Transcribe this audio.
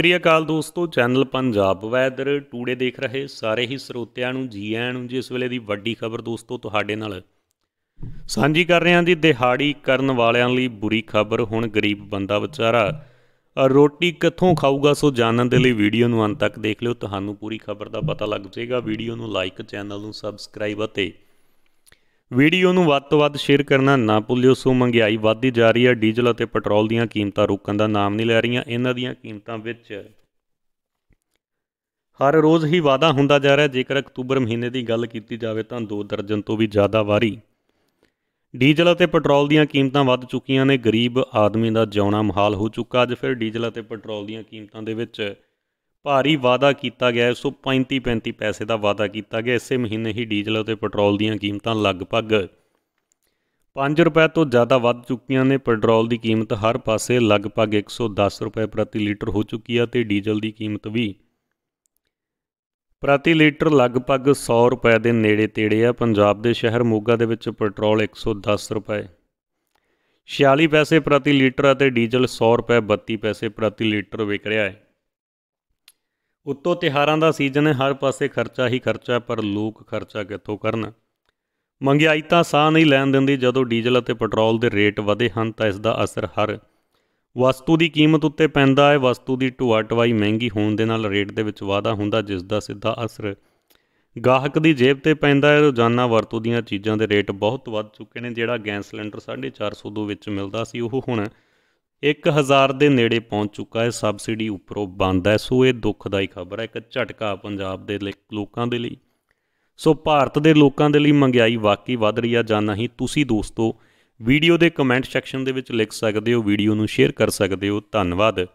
ਸ਼੍ਰੀ ਅਕਾਲ ਦੋਸਤੋ channel Punjab weather today ਦੇਖ ਰਹੇ ਸਾਰੇ ਹੀ ਸਰੋਤਿਆਂ ਨੂੰ ਜੀ ਆਇਆਂ ਨੂੰ ਜੀ ਇਸ ਵੇਲੇ ਦੀ ਵੱਡੀ ਖਬਰ ਦੋਸਤੋ ਤੁਹਾਡੇ ਨਾਲ ਸਾਂਝੀ ਕਰ ਰਹੇ ਹਾਂ ਜੀ ਦਿਹਾੜੀ ਕਰਨ ਵਾਲਿਆਂ ਲਈ ਬੁਰੀ ਖਬਰ ਹੁਣ ਗਰੀਬ ਬੰਦਾ ਵਿਚਾਰਾ ਰੋਟੀ ਕਿੱਥੋਂ ਖਾਊਗਾ ਸੋ ਜਾਣਨ ਦੇ ਲਈ ਵੀਡੀਓ ਨੂੰ ਅੰਤ ਤੱਕ ਦੇਖ ਲਿਓ ਤੁਹਾਨੂੰ ਪੂਰੀ ਖਬਰ ਦਾ ਪਤਾ ਲੱਗ ਜਾਏਗਾ ਵੀਡੀਓ ਨੂੰ ਲਾਈਕ ਚੈਨਲ ਨੂੰ ਸਬਸਕ੍ਰਾਈਬ ਅਤੇ ਵੀਡੀਓ ਨੂੰ ਵੱਧ ਤੋਂ ਵੱਧ ਸ਼ੇਅਰ ਕਰਨਾ ਨਾ ਭੁੱਲਿਓ ਸੋ ਮਹਿੰਗਾਈ ਵੱਧਦੀ ਜਾ ਰਹੀ ਹੈ ਡੀਜ਼ਲ ਅਤੇ ਪੈਟਰੋਲ ਦੀਆਂ ਕੀਮਤਾਂ ਰੁਕਣ ਦਾ ਨਾਮ ਨਹੀਂ ਲੈ ਰਹੀਆਂ ਇਹਨਾਂ ਦੀਆਂ ਕੀਮਤਾਂ ਵਿੱਚ ਹਰ ਰੋਜ਼ ਹੀ ਵਾਧਾ ਹੁੰਦਾ ਜਾ ਰਿਹਾ ਜੇਕਰ ਅਕਤੂਬਰ ਮਹੀਨੇ ਦੀ ਗੱਲ ਕੀਤੀ ਜਾਵੇ ਤਾਂ 2 ਦਰਜਨ ਤੋਂ ਵੀ ਜ਼ਿਆਦਾ ਵਾਰੀ ਡੀਜ਼ਲ ਅਤੇ ਪੈਟਰੋਲ ਦੀਆਂ ਕੀਮਤਾਂ ਵੱਧ ਚੁੱਕੀਆਂ ਨੇ ਗਰੀਬ ਆਦਮੀ ਦਾ ਜਿਉਣਾ ਮਹਾਲ ਹੋ ਚੁੱਕਾ ਅੱਜ ਫਿਰ ਡੀਜ਼ਲ ਅਤੇ ਪੈਟਰੋਲ ਦੀਆਂ ਕੀਮਤਾਂ ਦੇ ਵਿੱਚ ਭਾਰੀ ਵਾਅਦਾ ਕੀਤਾ ਗਿਆ 135 35 ਪੈਸੇ ਦਾ ਵਾਅਦਾ ਕੀਤਾ ਗਿਆ ਇਸੇ ਮਹੀਨੇ ਹੀ ਡੀਜ਼ਲ ਅਤੇ ਪੈਟਰੋਲ ਦੀਆਂ ਕੀਮਤਾਂ ਲਗਭਗ 5 ਰੁਪਏ ਤੋਂ ਜ਼ਿਆਦਾ ਵੱਧ ਚੁੱਕੀਆਂ ਨੇ ਪੈਟਰੋਲ ਦੀ ਕੀਮਤ ਹਰ ਪਾਸੇ ਲਗਭਗ 110 ਰੁਪਏ ਪ੍ਰਤੀ ਲੀਟਰ ਹੋ ਚੁੱਕੀ ਹੈ ਤੇ ਡੀਜ਼ਲ ਦੀ ਕੀਮਤ ਵੀ ਪ੍ਰਤੀ ਲੀਟਰ ਲਗਭਗ 100 ਰੁਪਏ ਦੇ ਨੇੜੇ ਤੇੜੇ ਆ ਪੰਜਾਬ ਦੇ ਸ਼ਹਿਰ ਮੋਗਾ ਦੇ ਵਿੱਚ ਪੈਟਰੋਲ 110 ਰੁਪਏ 46 ਪੈਸੇ ਪ੍ਰਤੀ ਲੀਟਰ ਅਤੇ ਡੀਜ਼ਲ 100 ਰੁਪਏ 32 ਪੈਸੇ ਪ੍ਰਤੀ ਲੀਟਰ ਵਿਕ ਰਿਹਾ ਹੈ ਉੱਤੋਂ ਤਿਹਾਰਾਂ ਦਾ ਸੀਜ਼ਨ ਹੈ ਹਰ ਪਾਸੇ ਖਰਚਾ ਹੀ ਖਰਚਾ ਪਰ ਲੋਕ ਖਰਚਾ ਕਿੱਥੋਂ ਕਰਨ ਮੰਗਿਆਈ ਤਾਂ ਸਾਹ ਨਹੀਂ ਲੈਣ ਦਿੰਦੀ ਜਦੋਂ ਡੀਜ਼ਲ ਅਤੇ ਪੈਟਰੋਲ ਦੇ ਰੇਟ ਵਧੇ ਹਨ ਤਾਂ ਇਸ ਦਾ ਅਸਰ ਹਰ ਵਸਤੂ ਦੀ ਕੀਮਤ ਉੱਤੇ ਪੈਂਦਾ ਹੈ ਵਸਤੂ ਦੀ ਟਵਾਈ ਮਹਿੰਗੀ ਹੋਣ ਦੇ ਨਾਲ ਰੇਟ ਦੇ ਵਿੱਚ ਵਾਧਾ ਹੁੰਦਾ ਜਿਸ ਦਾ ਸਿੱਧਾ ਅਸਰ ਗਾਹਕ ਦੀ ਜੇਬ ਤੇ ਪੈਂਦਾ ਹੈ ਰੋਜ਼ਾਨਾ ਵਰਤੋਂ ਦੀਆਂ ਚੀਜ਼ਾਂ ਦੇ ਰੇਟ ਬਹੁਤ ਵੱਧ ਚੁੱਕੇ ਨੇ ਜਿਹੜਾ ਗੈਸ ਸਿਲੰਡਰ 450 ਤੋਂ ਵਿੱਚ ਮਿਲਦਾ ਸੀ ਉਹ ਹੁਣ 1000 ਦੇ ਨੇੜੇ ਪਹੁੰਚ ਚੁੱਕਾ ਹੈ ਸਬਸਿਡੀ ਉੱਪਰੋਂ ਬੰਦ ਹੈ ਸੋ ਇਹ ਦੁੱਖਦਾਈ ਖਬਰ ਹੈ ਇੱਕ ਝਟਕਾ ਪੰਜਾਬ ਦੇ ਲੋਕਾਂ ਦੇ ਲਈ ਸੋ ਭਾਰਤ ਦੇ ਲੋਕਾਂ ਦੇ ਲਈ ਮੰਗਾਈ ਵਾਕਈ ਵੱਧ ਰਹੀ ਆ ਜਾਂ ਨਹੀਂ ਤੁਸੀਂ ਦੋਸਤੋ ਵੀਡੀਓ ਦੇ ਕਮੈਂਟ ਸੈਕਸ਼ਨ ਦੇ ਵਿੱਚ ਲਿਖ ਸਕਦੇ ਹੋ ਵੀਡੀਓ ਨੂੰ ਸ਼ੇਅਰ ਕਰ ਸਕਦੇ ਹੋ ਧੰਨਵਾਦ